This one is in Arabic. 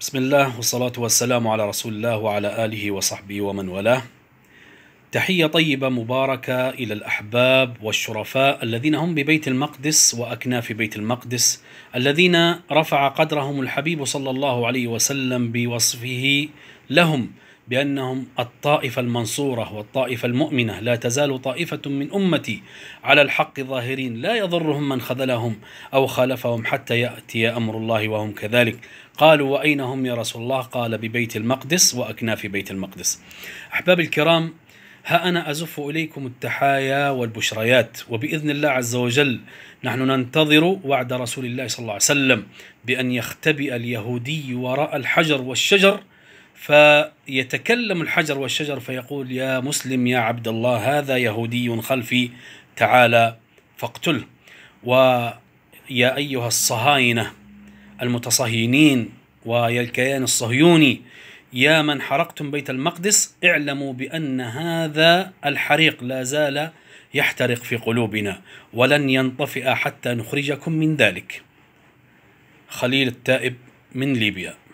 بسم الله والصلاة والسلام على رسول الله وعلى آله وصحبه ومن والاه تحية طيبة مباركة إلى الأحباب والشرفاء الذين هم ببيت المقدس وأكناف بيت المقدس الذين رفع قدرهم الحبيب صلى الله عليه وسلم بوصفه لهم بأنهم الطائفة المنصورة والطائفة المؤمنة لا تزال طائفة من أمتي على الحق ظاهرين لا يضرهم من خذلهم أو خالفهم حتى يأتي أمر الله وهم كذلك قالوا وأين هم يا رسول الله قال ببيت المقدس وأكناف بيت المقدس أحباب الكرام ها أنا أزف إليكم التحايا والبشريات وبإذن الله عز وجل نحن ننتظر وعد رسول الله صلى الله عليه وسلم بأن يختبئ اليهودي وراء الحجر والشجر فيتكلم الحجر والشجر فيقول يا مسلم يا عبد الله هذا يهودي خلفي تعالى فاقتله ويا أيها الصهاينة المتصهينين ويا الكيان الصهيوني يا من حرقتم بيت المقدس اعلموا بأن هذا الحريق لا زال يحترق في قلوبنا ولن ينطفئ حتى نخرجكم من ذلك خليل التائب من ليبيا